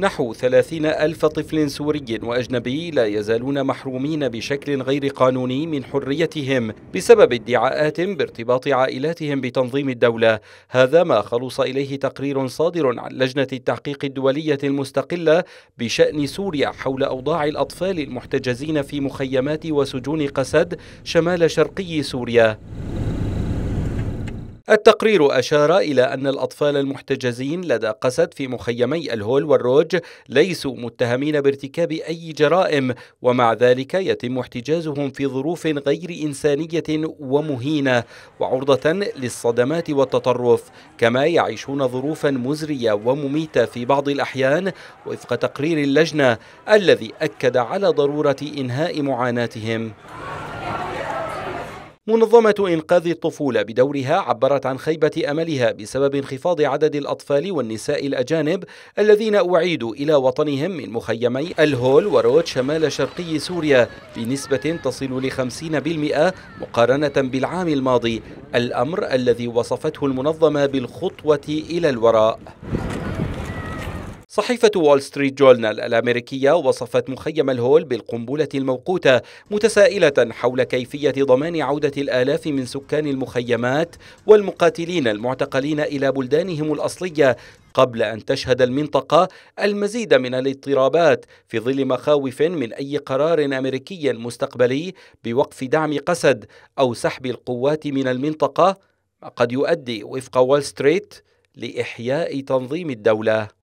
نحو ثلاثين ألف طفل سوري وأجنبي لا يزالون محرومين بشكل غير قانوني من حريتهم بسبب ادعاءات بارتباط عائلاتهم بتنظيم الدولة هذا ما خلص إليه تقرير صادر عن لجنة التحقيق الدولية المستقلة بشأن سوريا حول أوضاع الأطفال المحتجزين في مخيمات وسجون قسد شمال شرقي سوريا التقرير أشار إلى أن الأطفال المحتجزين لدى قسد في مخيمي الهول والروج ليسوا متهمين بارتكاب أي جرائم ومع ذلك يتم احتجازهم في ظروف غير إنسانية ومهينة وعرضة للصدمات والتطرف كما يعيشون ظروفا مزرية ومميتة في بعض الأحيان وفق تقرير اللجنة الذي أكد على ضرورة إنهاء معاناتهم منظمة إنقاذ الطفولة بدورها عبرت عن خيبة أملها بسبب انخفاض عدد الأطفال والنساء الأجانب الذين أعيدوا إلى وطنهم من مخيمي الهول ورود شمال شرقي سوريا بنسبة تصل لخمسين بالمئة مقارنة بالعام الماضي الأمر الذي وصفته المنظمة بالخطوة إلى الوراء صحيفة وول ستريت جورنال الأمريكية وصفت مخيم الهول بالقنبلة الموقوتة متسائلة حول كيفية ضمان عودة الآلاف من سكان المخيمات والمقاتلين المعتقلين إلى بلدانهم الأصلية قبل أن تشهد المنطقة المزيد من الاضطرابات في ظل مخاوف من أي قرار أمريكي مستقبلي بوقف دعم قسد أو سحب القوات من المنطقة قد يؤدي وفق وول ستريت لإحياء تنظيم الدولة